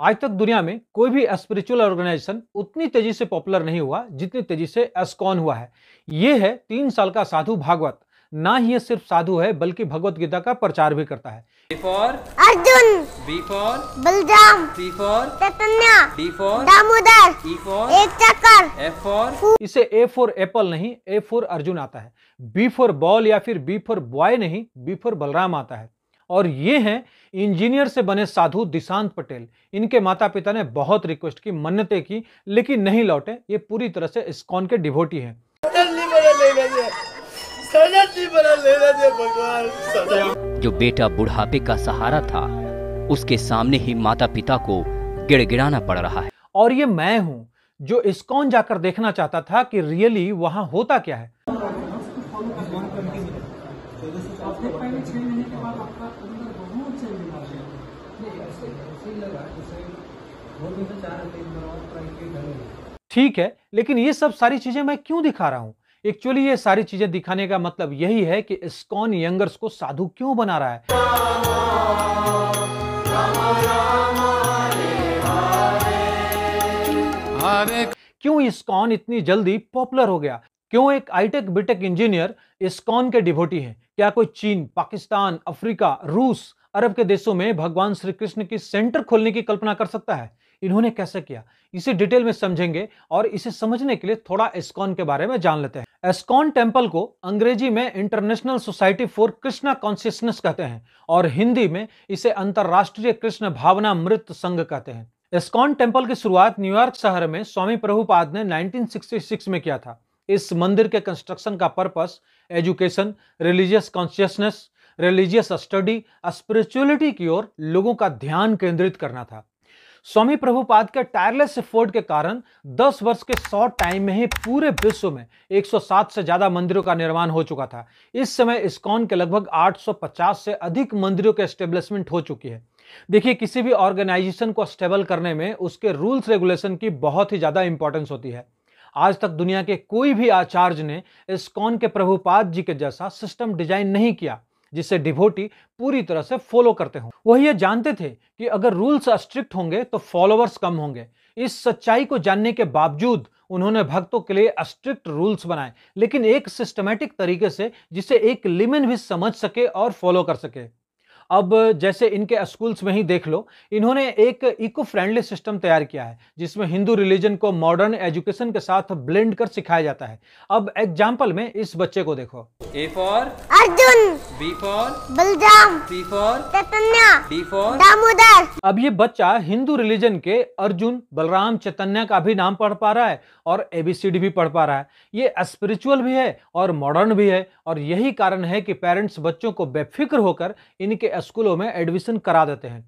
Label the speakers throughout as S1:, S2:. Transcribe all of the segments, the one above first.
S1: आज तक दुनिया में कोई भी स्पिरिचुअल ऑर्गेनाइजेशन उतनी तेजी से पॉपुलर नहीं हुआ जितनी तेजी से एस्कॉन हुआ है ये है तीन साल का साधु भागवत ना ही ये सिर्फ साधु है बल्कि भगवत गीता का प्रचार भी करता है for Arjun B for Balram C for Chaitanya D for Damodar E e for एक चक्कर एफ फॉर इसे ए फॉर एप्पल नहीं ए फॉर अर्जुन आता है बी फॉर बॉल या फिर बी फॉर बॉय नहीं बी फॉर बलराम आता है और ये हैं इंजीनियर से बने साधु दिशांत पटेल इनके माता पिता ने बहुत रिक्वेस्ट की मन्नते की लेकिन नहीं लौटे ये पूरी तरह से इस्कॉन के डिवोटी है जो बेटा बुढ़ापे का सहारा था उसके सामने ही माता पिता को गिड़गिड़ाना पड़ रहा है और ये मैं हूँ जो इस्कॉन जाकर देखना चाहता था कि रियली वहाँ होता क्या है छह महीने के बाद आपका अंदर बहुत तो ठीक है लेकिन ये सब सारी चीजें मैं क्यों दिखा रहा हूं एक्चुअली ये सारी चीजें दिखाने का मतलब यही है कि स्कॉन यंगर्स को साधु क्यों बना रहा है क्यों स्कॉन इतनी जल्दी पॉपुलर हो गया क्यों एक आईटेक बीटेक इंजीनियर स्कॉन के डिवोटी है क्या कोई चीन पाकिस्तान अफ्रीका रूस अरब के देशों में भगवान श्री कृष्ण की सेंटर खोलने की कल्पना कर सकता है इन्होंने कैसे किया इसे डिटेल में समझेंगे और इसे समझने के लिए थोड़ा एस्कॉन के बारे में जान लेते हैं एस्कॉन टेम्पल को अंग्रेजी में international society for Krishna consciousness कहते हैं और हिंदी में इसे अंतर्राष्ट्रीय कृष्ण भावना मृत संघ कहते हैं एस्कॉन टेम्पल की शुरुआत न्यूयॉर्क शहर में स्वामी प्रभुपाद ने 1966 में किया था इस मंदिर के कंस्ट्रक्शन का purpose education religious consciousness religious study spirituality की ओर लोगों का ध्यान केंद्रित करना था स्वामी प्रभुपाद के टायरलेस एफोर्ट के कारण 10 वर्ष के शॉर्ट टाइम में ही पूरे विश्व में 107 से ज्यादा मंदिरों का निर्माण हो चुका था इस समय इस्कॉन के लगभग 850 से अधिक मंदिरों के एस्टेब्लिशमेंट हो चुकी है देखिए किसी भी ऑर्गेनाइजेशन को स्टेबल करने में उसके रूल्स रेगुलेशन की बहुत ही ज्यादा इंपॉर्टेंस होती है आज तक दुनिया के कोई भी आचार्य ने कौन के प्रभुपाद जी के जैसा सिस्टम डिजाइन नहीं किया जिसे डिवोटी पूरी तरह से फॉलो करते हों वह ये जानते थे कि अगर रूल्स स्ट्रिक्ट होंगे तो फॉलोअर्स कम होंगे इस सच्चाई को जानने के बावजूद उन्होंने भक्तों के लिए स्ट्रिक्ट रूल्स बनाए लेकिन एक सिस्टमेटिक तरीके से जिसे एक लिमिन भी समझ सके और फॉलो कर सके अब जैसे इनके स्कूल्स में ही देख लो इन्होंने एक इको फ्रेंडली सिस्टम तैयार किया है जिसमें हिंदू रिलीजन को मॉडर्न एजुकेशन के साथ ब्लेंड कर सिखाया जाता है अब एग्जाम्पल में इस बच्चे को देखो A for Arjun B for Balram C for Chaitanya D for Damodar अब ये बच्चा हिंदू रिलीजन के अर्जुन बलराम चैतन्य का भी नाम पढ़ पा रहा है और एबीसीडी भी पढ़ पा रहा है ये स्पिरिचुअल भी है और मॉडर्न भी है और यही कारण है कि पेरेंट्स बच्चों को बेफिक्र होकर इनके स्कूलों में एडमिशन करा देते हैं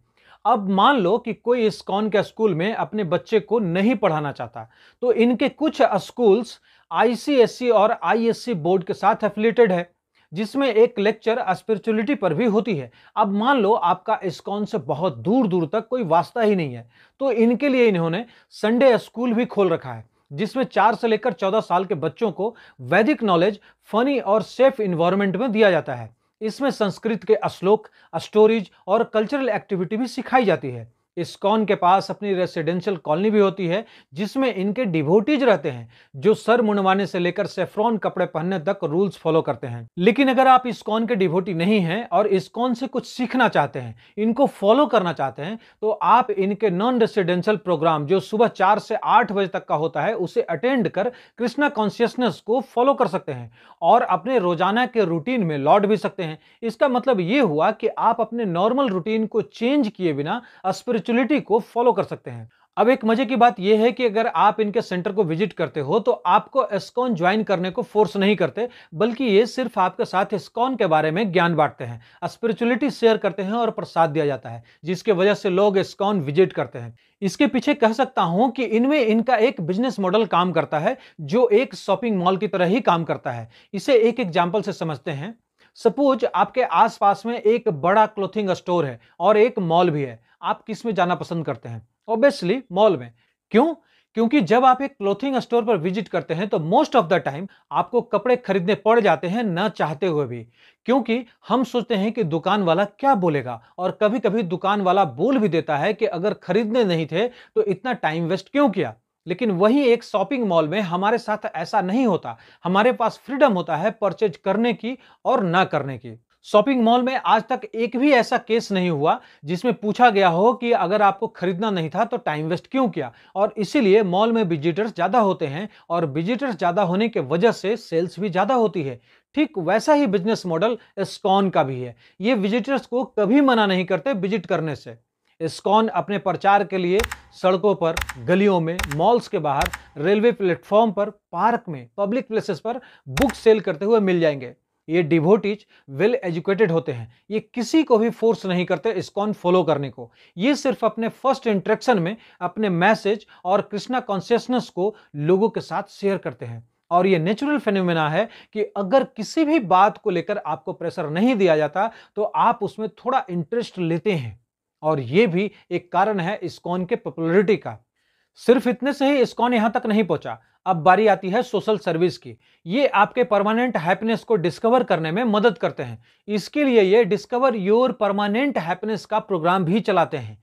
S1: अब मान लो कि कोई इस कौन के स्कूल में अपने बच्चे को नहीं पढ़ाना चाहता तो इनके कुछ स्कूल्स आईसीएससी e और आईएससी बोर्ड के साथ एफिलेटेड है जिसमें एक लेक्चर स्पिरिचुअलिटी पर भी होती है अब मान लो आपका इस्कॉन से बहुत दूर दूर तक कोई वास्ता ही नहीं है तो इनके लिए इन्होंने संडे स्कूल भी खोल रखा है जिसमें चार से लेकर चौदह साल के बच्चों को वैदिक नॉलेज फनी और सेफ इन्वायरमेंट में दिया जाता है इसमें संस्कृत के श्लोक स्टोरीज और कल्चरल एक्टिविटी भी सिखाई जाती है इस्कॉन के पास अपनी रेसिडेंशियल कॉलोनी भी होती है जिसमें इनके डिवोटीज रहते हैं जो सर मुंडवाने से लेकर सेफ्रॉन कपड़े पहनने तक रूल्स फॉलो करते हैं लेकिन अगर आप इस्कॉन के डिवोटी नहीं हैं और इस्कॉन से कुछ सीखना चाहते हैं इनको फॉलो करना चाहते हैं तो आप इनके नॉन रेसिडेंशियल प्रोग्राम जो सुबह चार से आठ बजे तक का होता है उसे अटेंड कर कृष्णा कॉन्शियसनेस को फॉलो कर सकते हैं और अपने रोजाना के रूटीन में लौट भी सकते हैं इसका मतलब ये हुआ कि आप अपने नॉर्मल रूटीन को चेंज किए बिना स्पिरिचुअल स्पिरिचुअलिटी को फॉलो कर सकते हैं अब एक मजे की बात यह है कि अगर आप इनके सेंटर को विजिट करते हो तो आपको एस्कॉन ज्वाइन करने को फोर्स नहीं करते बल्कि ये सिर्फ आपके साथ एस्कॉन के बारे में ज्ञान बांटते हैं स्पिरिचुअलिटी शेयर करते हैं और प्रसाद दिया जाता है जिसके वजह से लोग एस्कॉन विजिट करते हैं इसके पीछे कह सकता हूं कि इनमें इनका एक बिजनेस मॉडल काम करता है जो एक शॉपिंग मॉल की तरह ही काम करता है इसे एक एग्जाम्पल से समझते हैं सपोज आपके आसपास में एक बड़ा क्लोथिंग स्टोर है और एक मॉल भी है आप किस में जाना पसंद करते हैं ऑब्वियसली मॉल में क्यों क्योंकि जब आप एक क्लोथिंग स्टोर पर विजिट करते हैं तो मोस्ट ऑफ द टाइम आपको कपड़े खरीदने पड़ जाते हैं ना चाहते हुए भी क्योंकि हम सोचते हैं कि दुकान वाला क्या बोलेगा और कभी कभी दुकान वाला बोल भी देता है कि अगर खरीदने नहीं थे तो इतना टाइम वेस्ट क्यों किया लेकिन वही एक शॉपिंग मॉल में हमारे साथ ऐसा नहीं होता हमारे पास फ्रीडम होता है परचेज करने की और ना करने की शॉपिंग मॉल में आज तक एक भी ऐसा केस नहीं हुआ जिसमें पूछा गया हो कि अगर आपको खरीदना नहीं था तो टाइम वेस्ट क्यों किया और इसीलिए मॉल में विजिटर्स ज़्यादा होते हैं और विजिटर्स ज़्यादा होने के वजह से सेल्स भी ज़्यादा होती है ठीक वैसा ही बिजनेस मॉडल स्कॉन का भी है ये विजिटर्स को कभी मना नहीं करते विजिट करने से स्कॉन अपने प्रचार के लिए सड़कों पर गलियों में मॉल्स के बाहर रेलवे प्लेटफॉर्म पर पार्क में पब्लिक प्लेसेस पर बुक सेल करते हुए मिल जाएंगे ये डिवोटीज वेल एजुकेटेड होते हैं ये किसी को भी फोर्स नहीं करते इसकॉन फॉलो करने को ये सिर्फ अपने फर्स्ट इंट्रैक्शन में अपने मैसेज और कृष्णा कॉन्शियसनेस को लोगों के साथ शेयर करते हैं और ये नेचुरल फेनोमेना है कि अगर किसी भी बात को लेकर आपको प्रेशर नहीं दिया जाता तो आप उसमें थोड़ा इंटरेस्ट लेते हैं और ये भी एक कारण है इसकॉन के पॉपुलरिटी का सिर्फ इतने से ही इस्कॉन यहां तक नहीं पहुंचा अब बारी आती है सोशल सर्विस की ये आपके परमानेंट हैप्पीनेस को डिस्कवर करने में मदद करते हैं इसके लिए ये डिस्कवर योर परमानेंट हैप्पीनेस का प्रोग्राम भी चलाते हैं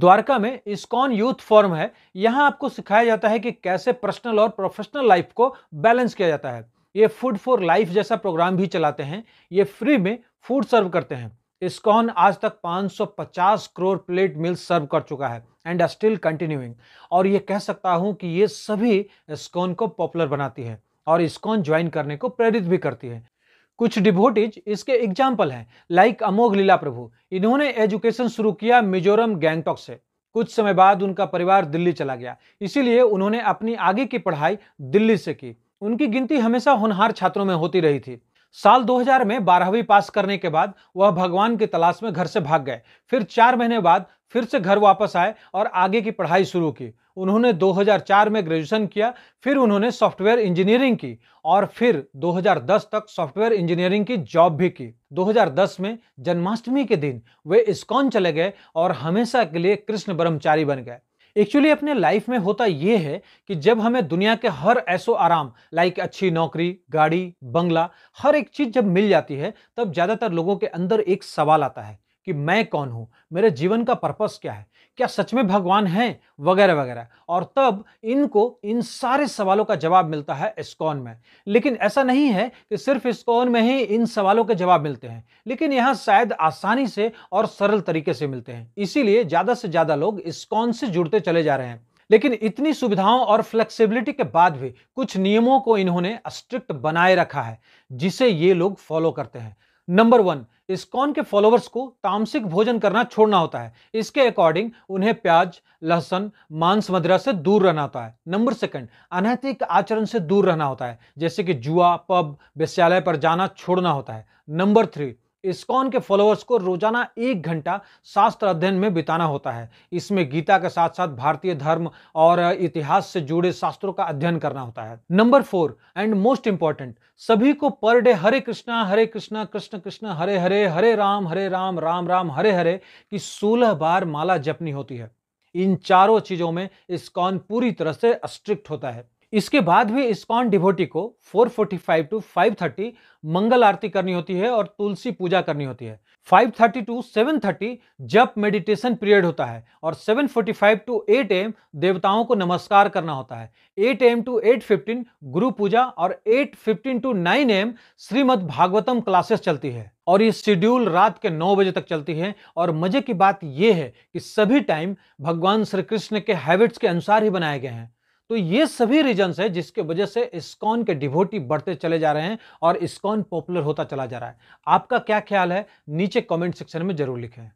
S1: द्वारका में इस्कॉन यूथ फॉर्म है यहाँ आपको सिखाया जाता है कि कैसे पर्सनल और प्रोफेशनल लाइफ को बैलेंस किया जाता है ये फूड फॉर लाइफ जैसा प्रोग्राम भी चलाते हैं ये फ्री में फूड सर्व करते हैं इस्कॉन आज तक 550 करोड़ प्लेट मील सर्व कर चुका है एंड स्टिल कंटिन्यूइंग और ये कह सकता हूँ कि ये सभी स्कॉन को पॉपुलर बनाती है और स्कॉन ज्वाइन करने को प्रेरित भी करती है कुछ डिबोटिज इसके एग्जाम्पल हैं लाइक अमोघ लीला प्रभु इन्होंने एजुकेशन शुरू किया मिजोरम गैंगटॉक से कुछ समय बाद उनका परिवार दिल्ली चला गया इसीलिए उन्होंने अपनी आगे की पढ़ाई दिल्ली से की उनकी गिनती हमेशा होनहार छात्रों में होती रही थी साल 2000 में बारहवीं पास करने के बाद वह भगवान की तलाश में घर से भाग गए फिर चार महीने बाद फिर से घर वापस आए और आगे की पढ़ाई शुरू की उन्होंने 2004 में ग्रेजुएशन किया फिर उन्होंने सॉफ्टवेयर इंजीनियरिंग की और फिर 2010 तक सॉफ्टवेयर इंजीनियरिंग की जॉब भी की 2010 में जन्माष्टमी के दिन वे इस्कॉन चले गए और हमेशा के लिए कृष्ण ब्रह्मचारी बन गए एक्चुअली अपने लाइफ में होता ये है कि जब हमें दुनिया के हर ऐसो आराम लाइक अच्छी नौकरी गाड़ी बंगला हर एक चीज़ जब मिल जाती है तब ज़्यादातर लोगों के अंदर एक सवाल आता है कि मैं कौन हूँ मेरे जीवन का पर्पस क्या है क्या सच में भगवान हैं वगैरह वगैरह और तब इनको इन सारे सवालों का जवाब मिलता है इस्कॉन में लेकिन ऐसा नहीं है कि सिर्फ इस्कॉन में ही इन सवालों के जवाब मिलते हैं लेकिन यहाँ शायद आसानी से और सरल तरीके से मिलते हैं इसीलिए ज़्यादा से ज़्यादा लोग इस्कॉन से जुड़ते चले जा रहे हैं लेकिन इतनी सुविधाओं और फ्लेक्सिबिलिटी के बाद भी कुछ नियमों को इन्होंने स्ट्रिक्ट बनाए रखा है जिसे ये लोग फॉलो करते हैं नंबर वन इस्कॉन के फॉलोवर्स को तामसिक भोजन करना छोड़ना होता है इसके अकॉर्डिंग उन्हें प्याज लहसन मांस मदिरा से दूर रहना होता है नंबर सेकंड अनैतिक आचरण से दूर रहना होता है जैसे कि जुआ पब बेस्यालय पर जाना छोड़ना होता है नंबर थ्री इस्कॉन के फॉलोअर्स को रोजाना एक घंटा शास्त्र अध्ययन में बिताना होता है इसमें गीता के साथ साथ भारतीय धर्म और इतिहास से जुड़े शास्त्रों का अध्ययन करना होता है number four and most important सभी को पर डे हरे कृष्णा हरे कृष्णा कृष्ण कृष्ण हरे हरे हरे राम हरे राम राम राम हरे हरे की सोलह बार माला जपनी होती है इन चारों चीजों में इस्कॉन पूरी तरह से स्ट्रिक्ट होता है इसके बाद भी इस्कॉन डिवोटी को 445 टू 530 मंगल आरती करनी होती है और तुलसी पूजा करनी होती है 530 टू सेवन जब मेडिटेशन पीरियड होता है और 745 टू एट एम देवताओं को नमस्कार करना होता है 8 एम टू 8:15 गुरु पूजा और 8:15 to nine AM Srimad Bhagavatam classes चलती है और ये शेड्यूल रात के 9 बजे तक चलती है और मजे की बात यह है कि सभी टाइम भगवान श्री कृष्ण के हैबिट्स के अनुसार ही बनाए गए हैं तो ये सभी रीजन्स है जिसके वजह से इस्कॉन के डिवोटी बढ़ते चले जा रहे हैं और इस्कॉन पॉपुलर होता चला जा रहा है आपका क्या ख्याल है नीचे कमेंट सेक्शन में जरूर लिखें